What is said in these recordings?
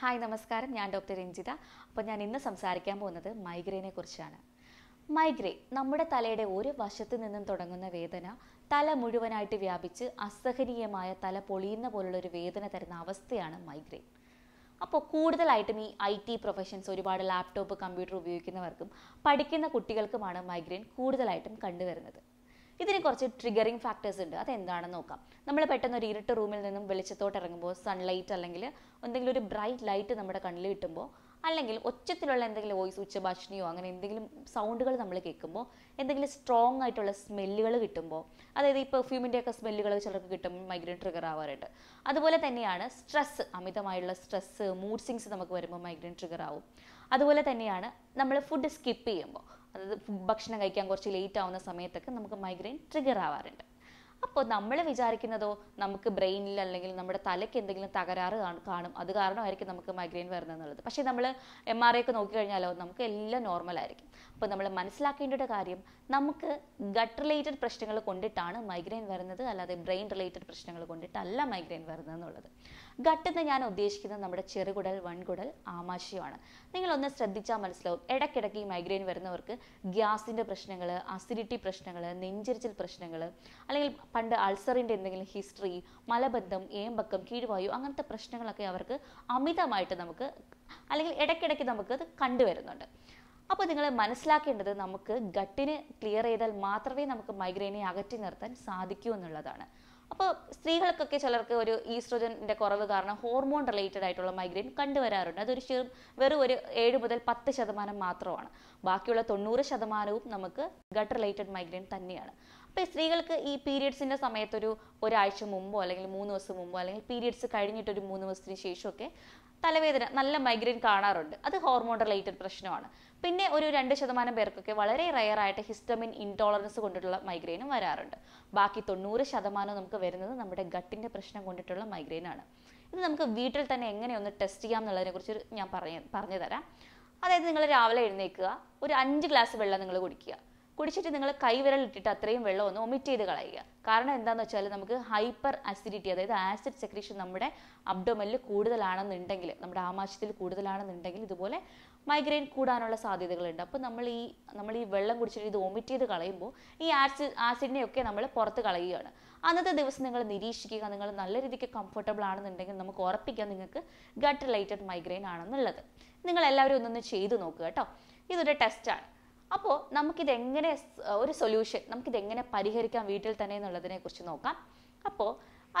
hi നമസ്കാരം ഞാൻ doctor Ranjitha അപ്പോൾ ഞാൻ ഇന്ന് സംസാരിക്കാൻ പോകുന്നത് മൈഗ്രെയിനെ കുറിച്ചാണ് മൈഗ്രെയിൻ നമ്മുടെ തലയുടെ ഒരു വശത്ത് നിന്നും തുടങ്ങുന്ന വേദന തല മുഴുവനായിട്ട് വ്യാപിച്ച് അസഹനീയമായ തല പൊളിയുന്ന പോലുള്ളൊരു വേദന തരുന്ന അവസ്ഥയാണ് മൈഗ്രെയിൻ അപ്പോൾ കൂടുതലായിട്ടും ഈ ഐ ടി പ്രൊഫഷൻസ് ഒരുപാട് ലാപ്ടോപ്പ് കമ്പ്യൂട്ടർ ഉപയോഗിക്കുന്നവർക്കും പഠിക്കുന്ന കുട്ടികൾക്കുമാണ് മൈഗ്രെയിൻ കൂടുതലായിട്ടും കണ്ടുവരുന്നത് ഇതിന് കുറച്ച് ട്രിഗറിങ് ഫാക്ടേഴ്സ് ഉണ്ട് അതെന്താണെന്ന് നോക്കാം നമ്മൾ പെട്ടെന്ന് ഒരു ഇരുട്ട് റൂമിൽ നിന്നും വെളിച്ചത്തോട്ട് ഇറങ്ങുമ്പോൾ സൺലൈറ്റ് അല്ലെങ്കിൽ എന്തെങ്കിലും ഒരു ബ്രൈറ്റ് ലൈറ്റ് നമ്മുടെ കണ്ണിൽ കിട്ടുമ്പോൾ അല്ലെങ്കിൽ ഒച്ചത്തിലുള്ള എന്തെങ്കിലും വോയിസ് ഉച്ചഭാഷിണിയോ അങ്ങനെ എന്തെങ്കിലും സൗണ്ടുകൾ നമ്മൾ കേൾക്കുമ്പോൾ എന്തെങ്കിലും സ്ട്രോങ് ആയിട്ടുള്ള സ്മെല്ലുകൾ കിട്ടുമ്പോൾ അതായത് ഈ ഒക്കെ സ്മെല്ലുകൾ ചിലർക്ക് കിട്ടുമ്പോൾ മൈഗ്രെയിൻ ട്രിഗർ ആവാറുണ്ട് അതുപോലെ തന്നെയാണ് സ്ട്രെസ്സ് അമിതമായുള്ള സ്ട്രെസ്സ് മൂഡ് സിങ്സ് നമുക്ക് വരുമ്പോൾ മൈഗ്രെയിൻ ട്രിഗർ ആവും അതുപോലെ തന്നെയാണ് നമ്മൾ ഫുഡ് സ്കിപ്പ് ചെയ്യുമ്പോൾ അതായത് ഭക്ഷണം കഴിക്കാൻ കുറച്ച് ലേറ്റ് ആവുന്ന സമയത്തൊക്കെ നമുക്ക് മൈഗ്രെയിൻ ട്രിഗർ ആവാറുണ്ട് അപ്പോൾ നമ്മൾ വിചാരിക്കുന്നതോ നമുക്ക് ബ്രെയിനിൽ അല്ലെങ്കിൽ നമ്മുടെ തലയ്ക്ക് എന്തെങ്കിലും തകരാറ് കാണും അത് കാരണമായിരിക്കും നമുക്ക് മൈഗ്രെയിൻ വരുന്നതെന്നുള്ളത് പക്ഷേ നമ്മൾ എം ആർ ഐ ഒക്കെ നോക്കിക്കഴിഞ്ഞാലോ നമുക്ക് എല്ലാം നോർമൽ ആയിരിക്കും അപ്പോൾ നമ്മൾ മനസ്സിലാക്കേണ്ട കാര്യം നമുക്ക് ഗട്ട് റിലേറ്റഡ് പ്രശ്നങ്ങൾ കൊണ്ടിട്ടാണ് മൈഗ്രെയിൻ വരുന്നത് അല്ലാതെ ബ്രെയിൻ റിലേറ്റഡ് പ്രശ്നങ്ങൾ കൊണ്ടിട്ടല്ല മൈഗ്രെയിൻ വരുന്നത് എന്നുള്ളത് എന്ന് ഞാൻ ഉദ്ദേശിക്കുന്നത് നമ്മുടെ ചെറുകുടൽ വൺകുടൽ ആമാശയമാണ് നിങ്ങളൊന്ന് ശ്രദ്ധിച്ചാൽ മനസ്സിലാവും ഇടയ്ക്കിടയ്ക്ക് ഈ മൈഗ്രെയിൻ വരുന്നവർക്ക് ഗ്യാസിൻ്റെ പ്രശ്നങ്ങൾ അസിഡിറ്റി പ്രശ്നങ്ങൾ നെഞ്ചരിച്ചിൽ പ്രശ്നങ്ങൾ അല്ലെങ്കിൽ പണ്ട് അൾസറിൻ്റെ എന്തെങ്കിലും ഹിസ്റ്ററി മലബന്ധം ഏമ്പക്കം കീഴ്വായു അങ്ങനത്തെ പ്രശ്നങ്ങളൊക്കെ അവർക്ക് അമിതമായിട്ട് നമുക്ക് അല്ലെങ്കിൽ ഇടയ്ക്കിടയ്ക്ക് നമുക്ക് അത് കണ്ടുവരുന്നുണ്ട് അപ്പോൾ നിങ്ങൾ മനസ്സിലാക്കേണ്ടത് നമുക്ക് ഗട്ടിന് ക്ലിയർ ചെയ്താൽ മാത്രമേ നമുക്ക് മൈഗ്രെയിനെ അകറ്റി നിർത്താൻ സാധിക്കൂ എന്നുള്ളതാണ് അപ്പോൾ സ്ത്രീകൾക്കൊക്കെ ചിലർക്ക് ഒരു ഈസ്ട്രോജൻ്റെ കുറവ് കാരണം ഹോർമോൺ റിലേറ്റഡ് ആയിട്ടുള്ള മൈഗ്രെയിൻ കണ്ടുവരാറുണ്ട് അതൊരു വെറും ഒരു ഏഴ് മുതൽ പത്ത് ശതമാനം മാത്രമാണ് ബാക്കിയുള്ള തൊണ്ണൂറ് ശതമാനവും നമുക്ക് ഗട്ട് റിലേറ്റഡ് മൈഗ്രെയിൻ തന്നെയാണ് ഇപ്പം സ്ത്രീകൾക്ക് ഈ പീരിയഡ്സിൻ്റെ സമയത്തൊരു ഒരാഴ്ച മുമ്പോ അല്ലെങ്കിൽ മൂന്ന് ദിവസം മുമ്പോ അല്ലെങ്കിൽ പീരിയഡ്സ് കഴിഞ്ഞിട്ടൊരു മൂന്ന് ദിവസത്തിന് ശേഷമൊക്കെ തലവേദന നല്ല മൈഗ്രെയിൻ കാണാറുണ്ട് അത് ഹോർമോൺ റിലേറ്റഡ് പ്രശ്നമാണ് പിന്നെ ഒരു രണ്ട് ശതമാനം പേർക്കൊക്കെ വളരെ റയറായിട്ട് ഹിസ്റ്റമിൻ ഇൻടോളറൻസ് കൊണ്ടിട്ടുള്ള മൈഗ്രെയിനും വരാറുണ്ട് ബാക്കി തൊണ്ണൂറ് ശതമാനം നമുക്ക് വരുന്നത് നമ്മുടെ ഗട്ടിൻ്റെ പ്രശ്നം കൊണ്ടിട്ടുള്ള മൈഗ്രെയിനാണ് ഇത് നമുക്ക് വീട്ടിൽ തന്നെ എങ്ങനെ ഒന്ന് ടെസ്റ്റ് ചെയ്യാം എന്നുള്ളതിനെക്കുറിച്ച് ഞാൻ പറഞ്ഞു പറഞ്ഞു തരാം അതായത് നിങ്ങൾ രാവിലെ എഴുന്നേൽക്കുക ഒരു അഞ്ച് ഗ്ലാസ് വെള്ളം നിങ്ങൾ കുടിക്കുക കുടിച്ചിട്ട് നിങ്ങൾ കൈവിരൽ ഇട്ടിട്ട് അത്രയും വെള്ളം ഒന്ന് ഒമിറ്റ് ചെയ്ത് കളയുക കാരണം എന്താണെന്ന് വെച്ചാൽ നമുക്ക് ഹൈപ്പർ അസിഡിറ്റി അതായത് ആസിഡ് സെക്രീഷൻ നമ്മുടെ അബ്ഡോമലിൽ കൂടുതലാണെന്നുണ്ടെങ്കിൽ നമ്മുടെ ആമാശയത്തിൽ കൂടുതലാണെന്നുണ്ടെങ്കിൽ ഇതുപോലെ മൈഗ്രെയിൻ കൂടാനുള്ള സാധ്യതകളുണ്ട് അപ്പോൾ നമ്മൾ ഈ നമ്മൾ ഈ വെള്ളം കുടിച്ചിട്ട് ഇത് ഒമിറ്റ് ചെയ്ത് കളയുമ്പോൾ ഈ ആസിഡ് ആസിഡിനെയൊക്കെ നമ്മൾ പുറത്ത് കളയുകയാണ് അന്നത്തെ ദിവസം നിങ്ങൾ നിരീക്ഷിക്കുക നിങ്ങൾ നല്ല രീതിക്ക് കംഫർട്ടബിൾ ആണെന്നുണ്ടെങ്കിൽ നമുക്ക് ഉറപ്പിക്കാം നിങ്ങൾക്ക് ഗട്ട് റിലേറ്റഡ് മൈഗ്രെയിൻ ആണെന്നുള്ളത് നിങ്ങൾ എല്ലാവരും ഒന്നൊന്ന് ചെയ്തു നോക്കുക കേട്ടോ ഇതൊരു ടെസ്റ്റാണ് അപ്പോൾ നമുക്കിത് എങ്ങനെ ഒരു സൊല്യൂഷൻ നമുക്കിത് എങ്ങനെ പരിഹരിക്കാം വീട്ടിൽ തന്നെ എന്നുള്ളതിനെ കുറിച്ച് നോക്കാം അപ്പോൾ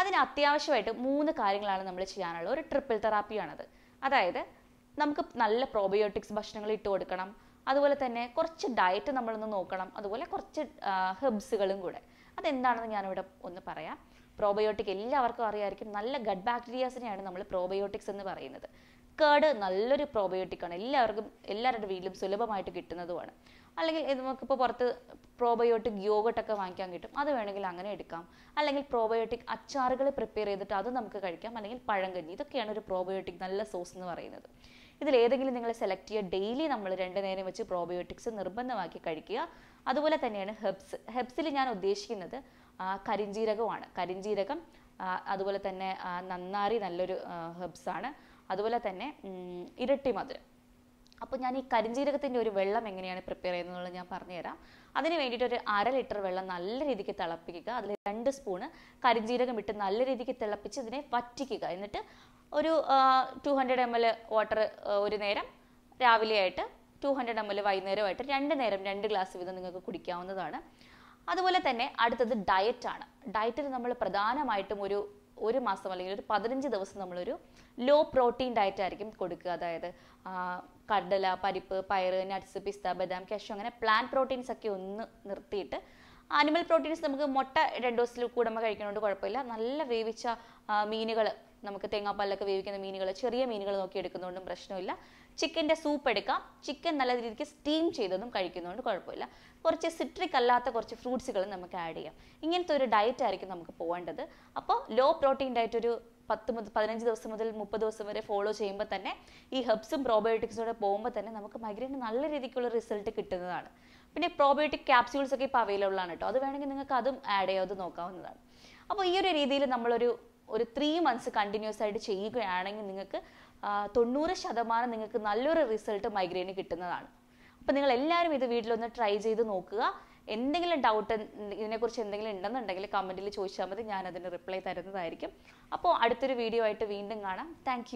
അതിന് അത്യാവശ്യമായിട്ട് മൂന്ന് കാര്യങ്ങളാണ് നമ്മൾ ചെയ്യാനുള്ളത് ഒരു ട്രിപ്പിൾ തെറാപ്പിയാണത് അതായത് നമുക്ക് നല്ല പ്രോബയോട്ടിക്സ് ഭക്ഷണങ്ങൾ ഇട്ട് കൊടുക്കണം അതുപോലെ തന്നെ കുറച്ച് ഡയറ്റ് നമ്മളൊന്ന് നോക്കണം അതുപോലെ കുറച്ച് ഹെബ്സുകളും കൂടെ അതെന്താണെന്ന് ഞാനിവിടെ ഒന്ന് പറയാം പ്രോബയോട്ടിക് എല്ലാവർക്കും അറിയാമായിരിക്കും നല്ല ഗഡ് ബാക്ടീരിയാസിനെയാണ് നമ്മൾ പ്രോബയോട്ടിക്സ് എന്ന് പറയുന്നത് കർഡ് നല്ലൊരു പ്രോബയോട്ടിക്കാണ് എല്ലാവർക്കും എല്ലാവരുടെ വീട്ടിലും സുലഭമായിട്ട് കിട്ടുന്നതുമാണ് അല്ലെങ്കിൽ നമുക്കിപ്പോൾ പുറത്ത് പ്രോബയോട്ടിക് യോഗട്ടൊക്കെ വാങ്ങിക്കാൻ കിട്ടും അത് വേണമെങ്കിൽ അങ്ങനെ എടുക്കാം അല്ലെങ്കിൽ പ്രോബയോട്ടിക് അച്ചാറുകൾ പ്രിപ്പയർ ചെയ്തിട്ട് അത് നമുക്ക് കഴിക്കാം അല്ലെങ്കിൽ പഴങ്കഞ്ഞി ഇതൊക്കെയാണ് ഒരു പ്രോബയോട്ടിക് നല്ല സോസ് എന്ന് പറയുന്നത് ഇതിൽ ഏതെങ്കിലും നിങ്ങൾ സെലക്ട് ചെയ്യുക ഡെയിലി നമ്മൾ രണ്ട് നേരം വെച്ച് പ്രോബയോട്ടിക്സ് നിർബന്ധമാക്കി കഴിക്കുക അതുപോലെ തന്നെയാണ് ഹെബ്സ് ഹെബ്സിൽ ഞാൻ ഉദ്ദേശിക്കുന്നത് കരിഞ്ജീരകമാണ് കരിഞ്ജീരകം അതുപോലെ തന്നെ നന്നാരി നല്ലൊരു ഹെബ്സാണ് അതുപോലെ തന്നെ ഇരട്ടി മധുരം അപ്പോൾ ഞാൻ ഈ കരിഞ്ചീരകത്തിന്റെ ഒരു വെള്ളം എങ്ങനെയാണ് പ്രിപ്പയർ ചെയ്യുന്നത് ഞാൻ പറഞ്ഞുതരാം അതിന് വേണ്ടിയിട്ട് ഒരു അര ലിറ്റർ വെള്ളം നല്ല രീതിക്ക് തിളപ്പിക്കുക അതിൽ രണ്ട് സ്പൂണ് കരിഞ്ചീരകം ഇട്ട് നല്ല രീതിക്ക് തിളപ്പിച്ച് ഇതിനെ വറ്റിക്കുക എന്നിട്ട് ഒരു two hundred M L water ഒരു നേരം രാവിലെയായിട്ട് ടു ഹൺഡ്രഡ് എം എൽ വൈകുന്നേരമായിട്ട് രണ്ട് നേരം രണ്ട് ഗ്ലാസ് വീതം നിങ്ങൾക്ക് കുടിക്കാവുന്നതാണ് അതുപോലെ തന്നെ അടുത്തത് ഡയറ്റാണ് ഡയറ്റിൽ നമ്മൾ പ്രധാനമായിട്ടും ഒരു ഒരു മാസം അല്ലെങ്കിൽ ഒരു പതിനഞ്ച് ദിവസം നമ്മളൊരു ലോ പ്രോട്ടീൻ ഡയറ്റ് ആയിരിക്കും കൊടുക്കുക അതായത് കടല പരിപ്പ് പയറ് നട്സ് പിസ്ത ബദാം കശു അങ്ങനെ പ്ലാന്റ് പ്രോട്ടീൻസ് ഒക്കെ ഒന്ന് നിർത്തിയിട്ട് ആനിമൽ പ്രോട്ടീൻസ് നമുക്ക് മുട്ട രണ്ട് ദിവസത്തിൽ കൂടുമ്പോൾ കഴിക്കുന്നതുകൊണ്ട് കുഴപ്പമില്ല നല്ല വേവിച്ച മീനുകൾ നമുക്ക് തേങ്ങാപ്പാലിലൊക്കെ വേവിക്കുന്ന മീനുകൾ ചെറിയ മീനുകൾ നോക്കി എടുക്കുന്നതുകൊണ്ടും പ്രശ്നമില്ല ചിക്കൻ്റെ സൂപ്പ് എടുക്കാം ചിക്കൻ നല്ല രീതിക്ക് സ്റ്റീം ചെയ്തതും കഴിക്കുന്നതുകൊണ്ട് കുഴപ്പമില്ല കുറച്ച് സിട്രിക് അല്ലാത്ത കുറച്ച് ഫ്രൂട്ട്സുകൾ നമുക്ക് ആഡ് ചെയ്യാം ഇങ്ങനത്തെ ഒരു ഡയറ്റ് ആയിരിക്കും നമുക്ക് പോകേണ്ടത് അപ്പോൾ ലോ പ്രോട്ടീൻ ഡയറ്റ് ഒരു പത്ത് മുതൽ പതിനഞ്ച് ദിവസം മുതൽ മുപ്പത് ദിവസം വരെ ഫോളോ ചെയ്യുമ്പോൾ തന്നെ ഈ ഹെബ്സും പ്രോബയോട്ടിക്സും കൂടെ പോകുമ്പോൾ തന്നെ നമുക്ക് മൈഗ്രെയിൻ നല്ല രീതിക്കുള്ള റിസൾട്ട് കിട്ടുന്നതാണ് പിന്നെ പ്രോബയോട്ടിക് ക്യാപ്സ്യൂൾസ് ഒക്കെ ഇപ്പോൾ അവൈലബിൾ ആണ് കേട്ടോ അത് വേണമെങ്കിൽ നിങ്ങൾക്ക് അതും ആഡ് ചെയ്യാതെ നോക്കാവുന്നതാണ് അപ്പോൾ ഈ ഒരു രീതിയിൽ നമ്മളൊരു ഒരു ത്രീ മന്ത്സ് കണ്ടിന്യൂസ് ആയിട്ട് ചെയ്യുകയാണെങ്കിൽ നിങ്ങൾക്ക് തൊണ്ണൂറ് ശതമാനം നിങ്ങൾക്ക് നല്ലൊരു റിസൾട്ട് മൈഗ്രെയിന് കിട്ടുന്നതാണ് അപ്പോൾ നിങ്ങൾ എല്ലാവരും ഇത് വീട്ടിലൊന്ന് ട്രൈ ചെയ്ത് നോക്കുക എന്തെങ്കിലും ഡൗട്ട് ഇതിനെക്കുറിച്ച് എന്തെങ്കിലും ഉണ്ടെന്നുണ്ടെങ്കിൽ കമൻറ്റിൽ ചോദിച്ചാൽ മതി ഞാൻ അതിന് റിപ്ലൈ തരുന്നതായിരിക്കും അപ്പോൾ അടുത്തൊരു വീഡിയോ ആയിട്ട് വീണ്ടും കാണാം താങ്ക്